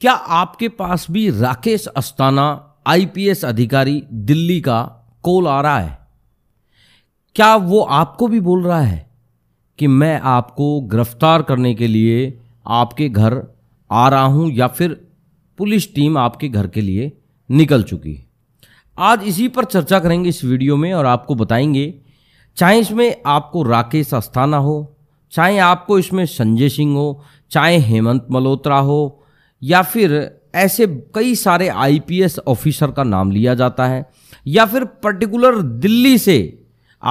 क्या आपके पास भी राकेश अस्थाना आईपीएस अधिकारी दिल्ली का कॉल आ रहा है क्या वो आपको भी बोल रहा है कि मैं आपको गिरफ्तार करने के लिए आपके घर आ रहा हूं या फिर पुलिस टीम आपके घर के लिए निकल चुकी है आज इसी पर चर्चा करेंगे इस वीडियो में और आपको बताएंगे चाहे इसमें आपको राकेश अस्थाना हो चाहे आपको इसमें संजय सिंह हो चाहे हेमंत मल्होत्रा हो या फिर ऐसे कई सारे आईपीएस ऑफिसर का नाम लिया जाता है या फिर पर्टिकुलर दिल्ली से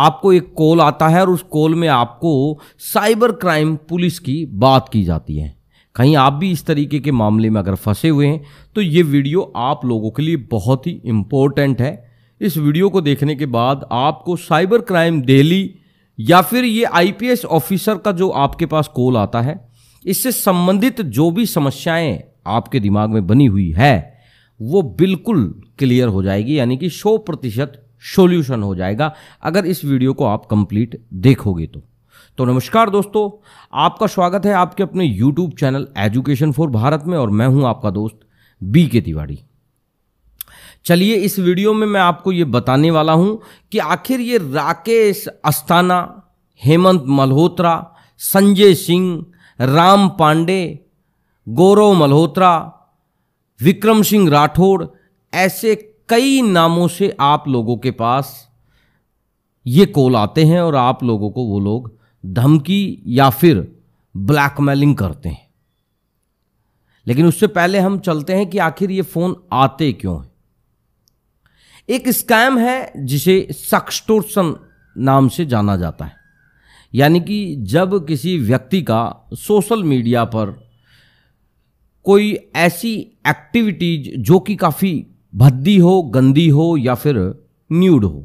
आपको एक कॉल आता है और उस कॉल में आपको साइबर क्राइम पुलिस की बात की जाती है कहीं आप भी इस तरीके के मामले में अगर फंसे हुए हैं तो ये वीडियो आप लोगों के लिए बहुत ही इम्पोर्टेंट है इस वीडियो को देखने के बाद आपको साइबर क्राइम दिल्ली या फिर ये आईपीएस ऑफिसर का जो आपके पास कॉल आता है इससे संबंधित जो भी समस्याएं आपके दिमाग में बनी हुई है वो बिल्कुल क्लियर हो जाएगी यानी कि सौ प्रतिशत सोल्यूशन हो जाएगा अगर इस वीडियो को आप कंप्लीट देखोगे तो तो नमस्कार दोस्तों आपका स्वागत है आपके अपने YouTube channel education for Bharat में और मैं हूं आपका दोस्त बी के तिवाड़ी चलिए इस वीडियो में मैं आपको ये बताने वाला हूं कि आखिर ये राकेश अस्थाना हेमंत मल्होत्रा संजय सिंह राम पांडे गौरव मल्होत्रा विक्रम सिंह राठौड़ ऐसे कई नामों से आप लोगों के पास ये कॉल आते हैं और आप लोगों को वो लोग धमकी या फिर ब्लैकमेलिंग करते हैं लेकिन उससे पहले हम चलते हैं कि आखिर ये फोन आते क्यों हैं एक स्कैम है जिसे सक्सटोर्सन नाम से जाना जाता है यानी कि जब किसी व्यक्ति का सोशल मीडिया पर कोई ऐसी एक्टिविटीज जो कि काफ़ी भद्दी हो गंदी हो या फिर न्यूड हो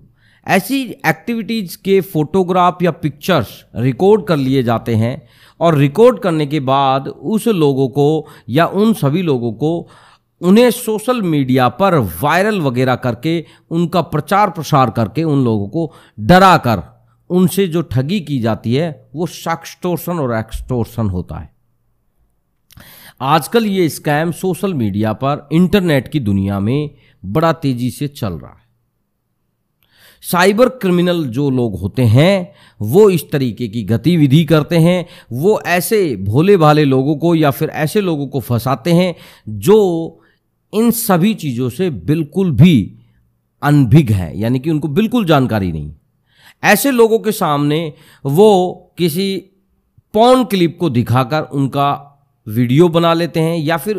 ऐसी एक्टिविटीज़ के फोटोग्राफ या पिक्चर्स रिकॉर्ड कर लिए जाते हैं और रिकॉर्ड करने के बाद उस लोगों को या उन सभी लोगों को उन्हें सोशल मीडिया पर वायरल वगैरह करके उनका प्रचार प्रसार करके उन लोगों को डरा कर उनसे जो ठगी की जाती है वो सक्सटोर्सन और एक्सटोर्सन होता है आजकल ये स्कैम सोशल मीडिया पर इंटरनेट की दुनिया में बड़ा तेजी से चल रहा है साइबर क्रिमिनल जो लोग होते हैं वो इस तरीके की गतिविधि करते हैं वो ऐसे भोले भाले लोगों को या फिर ऐसे लोगों को फंसाते हैं जो इन सभी चीज़ों से बिल्कुल भी अनभिग हैं यानी कि उनको बिल्कुल जानकारी नहीं ऐसे लोगों के सामने वो किसी पॉन क्लिप को दिखाकर उनका वीडियो बना लेते हैं या फिर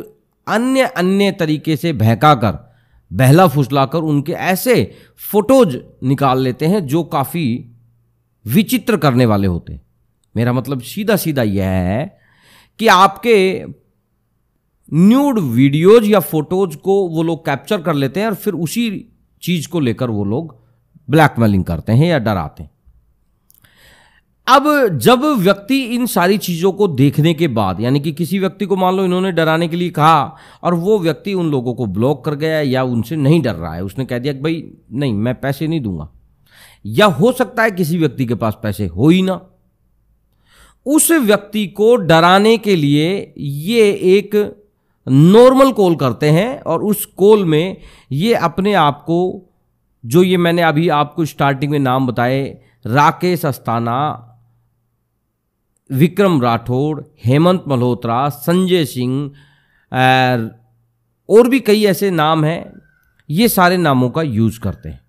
अन्य अन्य तरीके से बहका कर बहला फुसला कर उनके ऐसे फोटोज निकाल लेते हैं जो काफ़ी विचित्र करने वाले होते हैं मेरा मतलब सीधा सीधा यह है कि आपके न्यूड वीडियोज या फोटोज को वो लोग कैप्चर कर लेते हैं और फिर उसी चीज़ को लेकर वो लोग ब्लैकमेलिंग करते हैं या डराते हैं अब जब व्यक्ति इन सारी चीज़ों को देखने के बाद यानी कि किसी व्यक्ति को मान लो इन्होंने डराने के लिए कहा और वो व्यक्ति उन लोगों को ब्लॉक कर गया या उनसे नहीं डर रहा है उसने कह दिया भाई नहीं मैं पैसे नहीं दूंगा या हो सकता है किसी व्यक्ति के पास पैसे हो ही ना उस व्यक्ति को डराने के लिए ये एक नॉर्मल कॉल करते हैं और उस कॉल में ये अपने आप को जो ये मैंने अभी आपको स्टार्टिंग में नाम बताए राकेश अस्ताना विक्रम राठौड़ हेमंत मल्होत्रा संजय सिंह और भी कई ऐसे नाम हैं ये सारे नामों का यूज करते हैं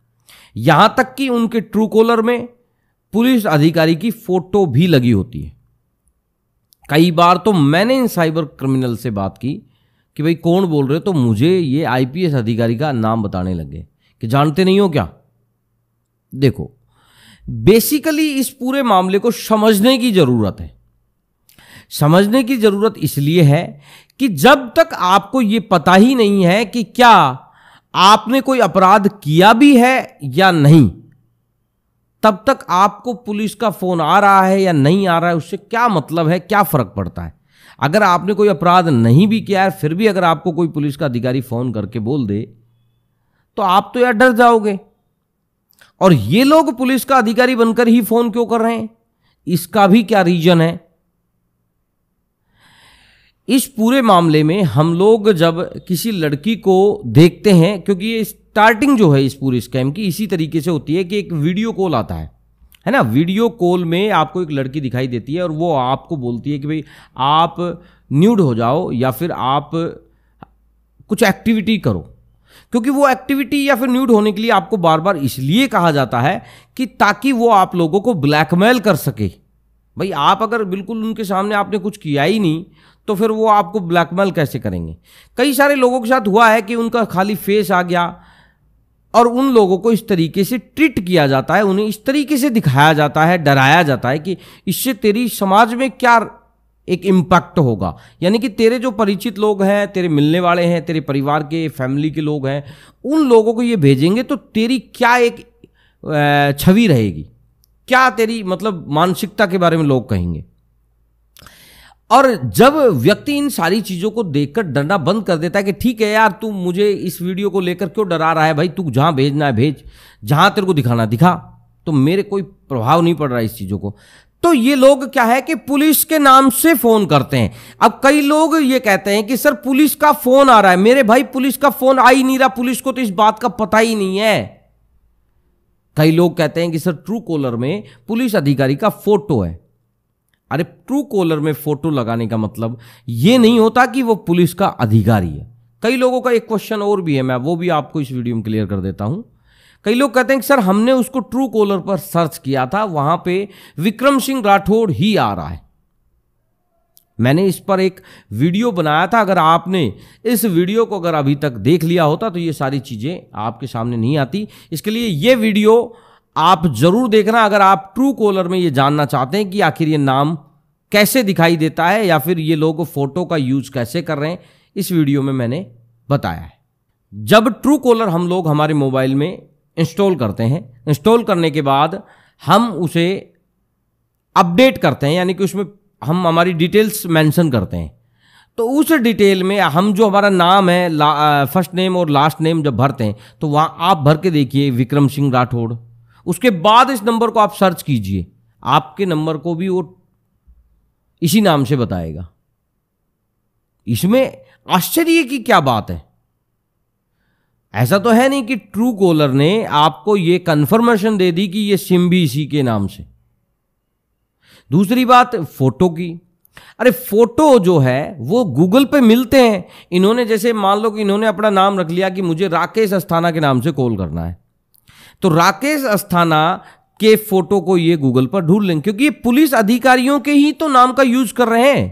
यहाँ तक कि उनके ट्रू कॉलर में पुलिस अधिकारी की फोटो भी लगी होती है कई बार तो मैंने इन साइबर क्रिमिनल से बात की कि भाई कौन बोल रहे हो तो मुझे ये आईपीएस अधिकारी का नाम बताने लगे कि जानते नहीं हो क्या देखो बेसिकली इस पूरे मामले को समझने की ज़रूरत है समझने की ज़रूरत इसलिए है कि जब तक आपको यह पता ही नहीं है कि क्या आपने कोई अपराध किया भी है या नहीं तब तक आपको पुलिस का फ़ोन आ रहा है या नहीं आ रहा है उससे क्या मतलब है क्या फ़र्क पड़ता है अगर आपने कोई अपराध नहीं भी किया है फिर भी अगर आपको कोई पुलिस का अधिकारी फ़ोन करके बोल दे तो आप तो यार डर जाओगे और ये लोग पुलिस का अधिकारी बनकर ही फोन क्यों कर रहे हैं इसका भी क्या रीजन है इस पूरे मामले में हम लोग जब किसी लड़की को देखते हैं क्योंकि ये स्टार्टिंग जो है इस पूरे स्कैम की इसी तरीके से होती है कि एक वीडियो कॉल आता है है ना वीडियो कॉल में आपको एक लड़की दिखाई देती है और वो आपको बोलती है कि भाई आप न्यूड हो जाओ या फिर आप कुछ एक्टिविटी करो क्योंकि वो एक्टिविटी या फिर न्यूड होने के लिए आपको बार बार इसलिए कहा जाता है कि ताकि वो आप लोगों को ब्लैकमेल कर सके भाई आप अगर बिल्कुल उनके सामने आपने कुछ किया ही नहीं तो फिर वो आपको ब्लैकमेल कैसे करेंगे कई सारे लोगों के साथ हुआ है कि उनका खाली फेस आ गया और उन लोगों को इस तरीके से ट्रीट किया जाता है उन्हें इस तरीके से दिखाया जाता है डराया जाता है कि इससे तेरी समाज में क्या एक इम्पैक्ट होगा यानी कि तेरे जो परिचित लोग हैं तेरे मिलने वाले हैं तेरे परिवार के फैमिली के लोग हैं उन लोगों को ये भेजेंगे तो तेरी क्या एक छवि रहेगी क्या तेरी मतलब मानसिकता के बारे में लोग कहेंगे और जब व्यक्ति इन सारी चीज़ों को देखकर डरना बंद कर देता है कि ठीक है यार तू मुझे इस वीडियो को लेकर क्यों डरा रहा है भाई तू जहां भेजना है भेज जहां तेरे को दिखाना दिखा तो मेरे कोई प्रभाव नहीं पड़ रहा इस चीज़ों को तो ये लोग क्या है कि पुलिस के नाम से फोन करते हैं अब कई लोग ये कहते हैं कि सर पुलिस का फोन आ रहा है मेरे भाई पुलिस का फोन आ ही नहीं रहा पुलिस को तो इस बात का पता ही नहीं है कई लोग कहते हैं कि सर ट्रू कॉलर में पुलिस अधिकारी का फोटो है अरे ट्रू कॉलर में फोटो लगाने का मतलब ये नहीं होता कि वह पुलिस का अधिकारी है कई लोगों का एक क्वेश्चन और भी है मैं वो भी आपको इस वीडियो में क्लियर कर देता हूं कई लोग कहते हैं कि सर हमने उसको ट्रू कॉलर पर सर्च किया था वहां पे विक्रम सिंह राठौड़ ही आ रहा है मैंने इस पर एक वीडियो बनाया था अगर आपने इस वीडियो को अगर अभी तक देख लिया होता तो ये सारी चीज़ें आपके सामने नहीं आती इसके लिए ये वीडियो आप जरूर देखना अगर आप ट्रू कॉलर में ये जानना चाहते हैं कि आखिर ये नाम कैसे दिखाई देता है या फिर ये लोग फोटो का यूज कैसे कर रहे हैं इस वीडियो में मैंने बताया है जब ट्रू कॉलर हम लोग हमारे मोबाइल में इंस्टॉल करते हैं इंस्टॉल करने के बाद हम उसे अपडेट करते हैं यानी कि उसमें हम हमारी डिटेल्स मेंशन करते हैं तो उस डिटेल में हम जो हमारा नाम है फर्स्ट नेम और लास्ट नेम जब भरते हैं तो वहाँ आप भर के देखिए विक्रम सिंह राठौड़ उसके बाद इस नंबर को आप सर्च कीजिए आपके नंबर को भी वो इसी नाम से बताएगा इसमें आश्चर्य की क्या बात है ऐसा तो है नहीं कि ट्रू कॉलर ने आपको ये कंफर्मेशन दे दी कि ये सिम भी इसी के नाम से दूसरी बात फोटो की अरे फोटो जो है वो गूगल पे मिलते हैं इन्होंने जैसे मान लो कि इन्होंने अपना नाम रख लिया कि मुझे राकेश अस्थाना के नाम से कॉल करना है तो राकेश अस्थाना के फोटो को ये गूगल पर ढूंढ लेंगे क्योंकि ये पुलिस अधिकारियों के ही तो नाम का यूज कर रहे हैं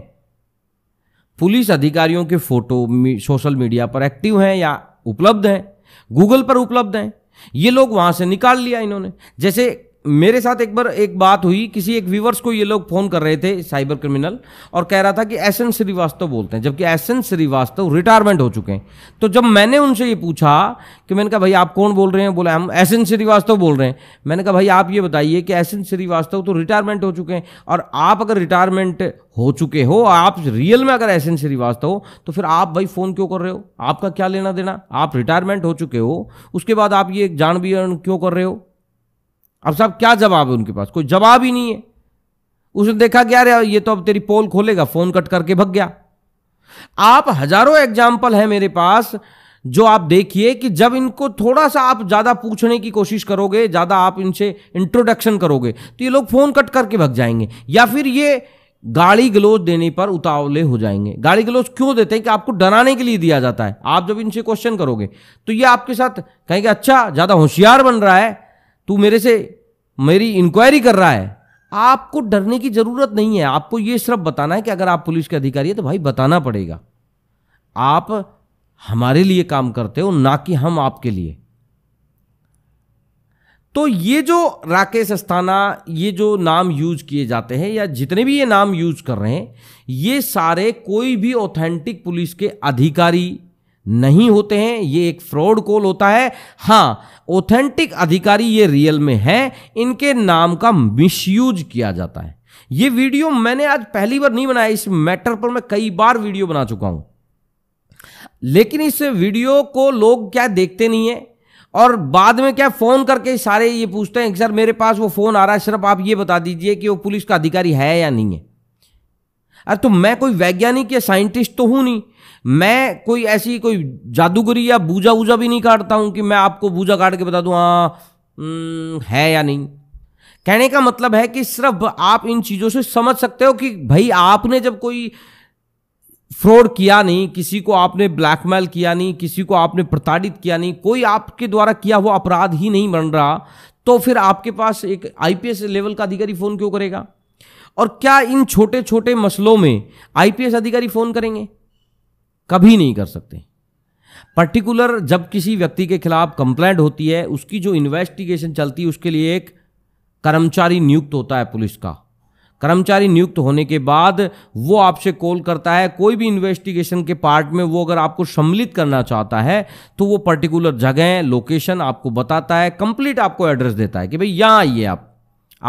पुलिस अधिकारियों के फोटो सोशल मीडिया पर एक्टिव हैं या उपलब्ध हैं गूगल पर उपलब्ध हैं ये लोग वहां से निकाल लिया इन्होंने जैसे मेरे साथ एक बार एक बात हुई किसी एक व्यूवर्स को ये लोग फोन कर रहे थे साइबर क्रिमिनल और कह रहा था कि एस एन श्रीवास्तव बोलते हैं जबकि एस एन श्रीवास्तव रिटायरमेंट हो चुके हैं तो जब मैंने उनसे ये पूछा कि मैंने कहा भाई आप कौन बोल रहे हैं बोला हम एस एन श्रीवास्तव बोल रहे हैं मैंने कहा भाई आप ये बताइए कि एस एन श्रीवास्तव तो रिटायरमेंट हो चुके हैं और आप अगर रिटायरमेंट हो चुके हो आप रियल में अगर एस एन श्रीवास्तव हो तो फिर आप भाई फ़ोन क्यों कर रहे हो आपका क्या लेना देना आप रिटायरमेंट हो चुके हो उसके बाद आप ये जान भी क्यों कर रहे हो अब साहब क्या जवाब है उनके पास कोई जवाब ही नहीं है उसने देखा गया अरे ये तो अब तेरी पोल खोलेगा फोन कट करके भग गया आप हजारों एग्जाम्पल है मेरे पास जो आप देखिए कि जब इनको थोड़ा सा आप ज़्यादा पूछने की कोशिश करोगे ज़्यादा आप इनसे इंट्रोडक्शन करोगे तो ये लोग फ़ोन कट करके भग जाएंगे या फिर ये गाली गलोज देने पर उतावले हो जाएंगे गाली गलोज क्यों देते हैं कि आपको डराने के लिए दिया जाता है आप जब इनसे क्वेश्चन करोगे तो ये आपके साथ कहेंगे अच्छा ज़्यादा होशियार बन रहा है तू मेरे से मेरी इंक्वायरी कर रहा है आपको डरने की जरूरत नहीं है आपको यह सिर्फ बताना है कि अगर आप पुलिस के अधिकारी है तो भाई बताना पड़ेगा आप हमारे लिए काम करते हो ना कि हम आपके लिए तो ये जो राकेश अस्थाना ये जो नाम यूज किए जाते हैं या जितने भी ये नाम यूज कर रहे हैं ये सारे कोई भी ऑथेंटिक पुलिस के अधिकारी नहीं होते हैं ये एक फ्रॉड कॉल होता है हाँ ऑथेंटिक अधिकारी ये रियल में है इनके नाम का मिसयूज किया जाता है ये वीडियो मैंने आज पहली बार नहीं बनाया इस मैटर पर मैं कई बार वीडियो बना चुका हूं लेकिन इस वीडियो को लोग क्या देखते नहीं है और बाद में क्या फ़ोन करके सारे ये पूछते हैं कि सर मेरे पास वो फ़ोन आ रहा है सिर्फ आप ये बता दीजिए कि वो पुलिस का अधिकारी है या नहीं है अरे तो मैं कोई वैज्ञानिक या साइंटिस्ट तो हूं नहीं मैं कोई ऐसी कोई जादूगरी या बूझा वूजा भी नहीं काटता हूं कि मैं आपको बूझा काट के बता दूं हाँ हम्म, है या नहीं कहने का मतलब है कि सिर्फ आप इन चीज़ों से समझ सकते हो कि भाई आपने जब कोई फ्रॉड किया नहीं किसी को आपने ब्लैकमेल किया नहीं किसी को आपने प्रताड़ित किया नहीं कोई आपके द्वारा किया हुआ अपराध ही नहीं बन रहा तो फिर आपके पास एक आईपीएस लेवल का अधिकारी फ़ोन क्यों करेगा और क्या इन छोटे छोटे मसलों में आईपीएस अधिकारी फ़ोन करेंगे कभी नहीं कर सकते पर्टिकुलर जब किसी व्यक्ति के खिलाफ कंप्लेंट होती है उसकी जो इन्वेस्टिगेशन चलती है उसके लिए एक कर्मचारी नियुक्त होता है पुलिस का कर्मचारी नियुक्त होने के बाद वो आपसे कॉल करता है कोई भी इन्वेस्टिगेशन के पार्ट में वो अगर आपको सम्मिलित करना चाहता है तो वो पर्टिकुलर जगह लोकेशन आपको बताता है कंप्लीट आपको एड्रेस देता है कि भाई यहाँ आइए आप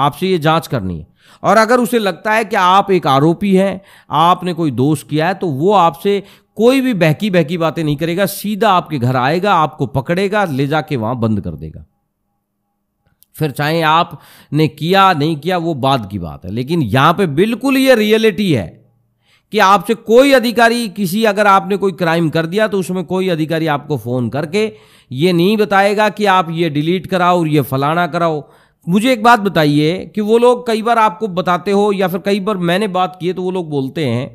आपसे ये जांच करनी है और अगर उसे लगता है कि आप एक आरोपी हैं आपने कोई दोष किया है तो वो आपसे कोई भी बहकी बहकी बातें नहीं करेगा सीधा आपके घर आएगा आपको पकड़ेगा ले जाके वहां बंद कर देगा फिर चाहे आपने किया नहीं किया वो बाद की बात है लेकिन यहां पे बिल्कुल ये रियलिटी है कि आपसे कोई अधिकारी किसी अगर आपने कोई क्राइम कर दिया तो उसमें कोई अधिकारी आपको फ़ोन करके ये नहीं बताएगा कि आप ये डिलीट कराओ और ये फलाना कराओ मुझे एक बात बताइए कि वो लोग कई बार आपको बताते हो या फिर कई बार मैंने बात की है तो वो लोग बोलते हैं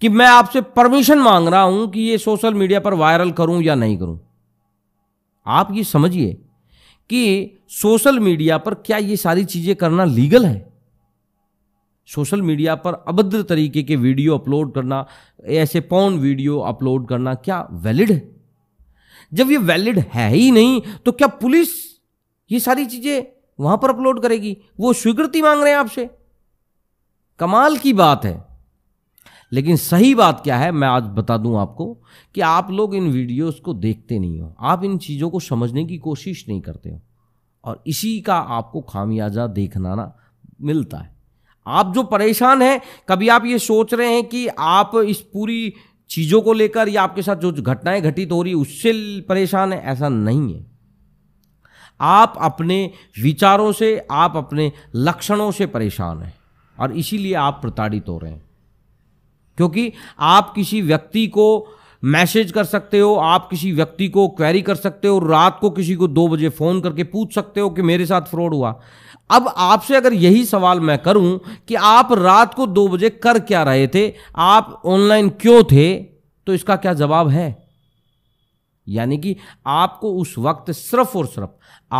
कि मैं आपसे परमिशन मांग रहा हूं कि ये सोशल मीडिया पर वायरल करूं या नहीं करूं आप ये समझिए कि सोशल मीडिया पर क्या ये सारी चीजें करना लीगल है सोशल मीडिया पर अभद्र तरीके के वीडियो अपलोड करना ऐसे पौन वीडियो अपलोड करना क्या वैलिड है जब ये वैलिड है ही नहीं तो क्या पुलिस ये सारी चीजें वहां पर अपलोड करेगी वो स्वीकृति मांग रहे हैं आपसे कमाल की बात है लेकिन सही बात क्या है मैं आज बता दूं आपको कि आप लोग इन वीडियोस को देखते नहीं हो आप इन चीज़ों को समझने की कोशिश नहीं करते हो और इसी का आपको खामियाजा देखना ना मिलता है आप जो परेशान हैं कभी आप ये सोच रहे हैं कि आप इस पूरी चीज़ों को लेकर या आपके साथ जो घटनाएं घटित हो रही है उससे परेशान है ऐसा नहीं है आप अपने विचारों से आप अपने लक्षणों से परेशान हैं और इसीलिए आप प्रताड़ित हो रहे हैं क्योंकि आप किसी व्यक्ति को मैसेज कर सकते हो आप किसी व्यक्ति को क्वेरी कर सकते हो रात को किसी को दो बजे फ़ोन करके पूछ सकते हो कि मेरे साथ फ्रॉड हुआ अब आपसे अगर यही सवाल मैं करूं कि आप रात को दो बजे कर क्या रहे थे आप ऑनलाइन क्यों थे तो इसका क्या जवाब है यानी कि आपको उस वक्त सिर्फ और सिर्फ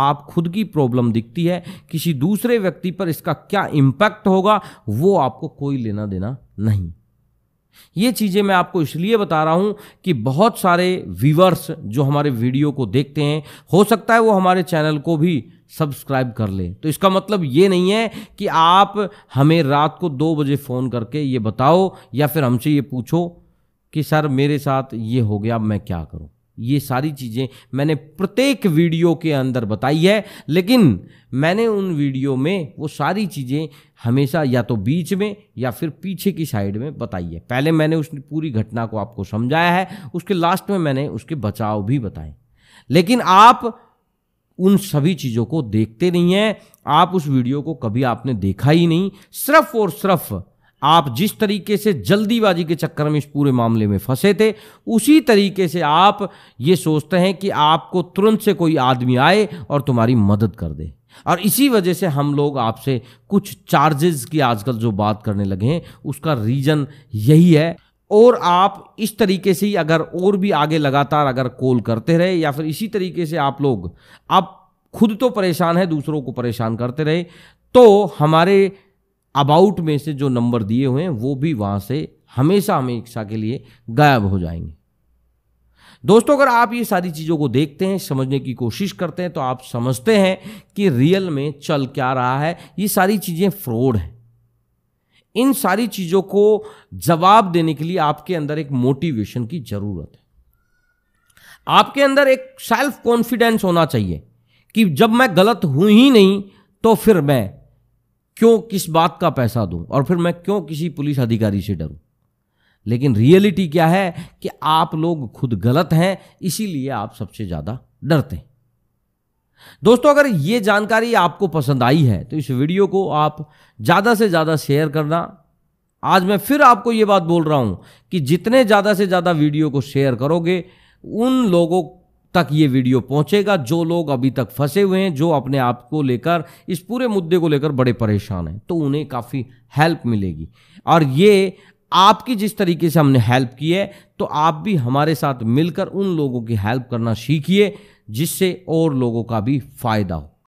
आप खुद की प्रॉब्लम दिखती है किसी दूसरे व्यक्ति पर इसका क्या इम्पैक्ट होगा वो आपको कोई लेना देना नहीं ये चीज़ें मैं आपको इसलिए बता रहा हूँ कि बहुत सारे व्यूवर्स जो हमारे वीडियो को देखते हैं हो सकता है वो हमारे चैनल को भी सब्सक्राइब कर ले तो इसका मतलब ये नहीं है कि आप हमें रात को दो बजे फ़ोन करके ये बताओ या फिर हमसे ये पूछो कि सर मेरे साथ ये हो गया अब मैं क्या करूँ ये सारी चीज़ें मैंने प्रत्येक वीडियो के अंदर बताई है लेकिन मैंने उन वीडियो में वो सारी चीज़ें हमेशा या तो बीच में या फिर पीछे की साइड में बताई है पहले मैंने उस पूरी घटना को आपको समझाया है उसके लास्ट में मैंने उसके बचाव भी बताए लेकिन आप उन सभी चीज़ों को देखते नहीं हैं आप उस वीडियो को कभी आपने देखा ही नहीं सिर्फ और सिर्फ आप जिस तरीके से जल्दीबाजी के चक्कर में इस पूरे मामले में फंसे थे उसी तरीके से आप ये सोचते हैं कि आपको तुरंत से कोई आदमी आए और तुम्हारी मदद कर दे और इसी वजह से हम लोग आपसे कुछ चार्जेस की आजकल जो बात करने लगे हैं उसका रीज़न यही है और आप इस तरीके से ही अगर और भी आगे लगातार अगर कॉल करते रहे या फिर इसी तरीके से आप लोग आप खुद तो परेशान है दूसरों को परेशान करते रहे तो हमारे अबाउट में से जो नंबर दिए हुए हैं वो भी वहां से हमेशा हमेशा के लिए गायब हो जाएंगे दोस्तों अगर आप ये सारी चीज़ों को देखते हैं समझने की कोशिश करते हैं तो आप समझते हैं कि रियल में चल क्या रहा है ये सारी चीज़ें फ्रॉड हैं इन सारी चीज़ों को जवाब देने के लिए आपके अंदर एक मोटिवेशन की ज़रूरत है आपके अंदर एक सेल्फ कॉन्फिडेंस होना चाहिए कि जब मैं गलत हूं ही नहीं तो फिर मैं क्यों किस बात का पैसा दूं और फिर मैं क्यों किसी पुलिस अधिकारी से डरूं लेकिन रियलिटी क्या है कि आप लोग खुद गलत हैं इसीलिए आप सबसे ज़्यादा डरते हैं दोस्तों अगर ये जानकारी आपको पसंद आई है तो इस वीडियो को आप ज़्यादा से ज़्यादा शेयर करना आज मैं फिर आपको यह बात बोल रहा हूं कि जितने ज़्यादा से ज़्यादा वीडियो को शेयर करोगे उन लोगों तक ये वीडियो पहुंचेगा जो लोग अभी तक फंसे हुए हैं जो अपने आप को लेकर इस पूरे मुद्दे को लेकर बड़े परेशान हैं तो उन्हें काफ़ी हेल्प मिलेगी और ये आपकी जिस तरीके से हमने हेल्प की है तो आप भी हमारे साथ मिलकर उन लोगों की हेल्प करना सीखिए जिससे और लोगों का भी फायदा हो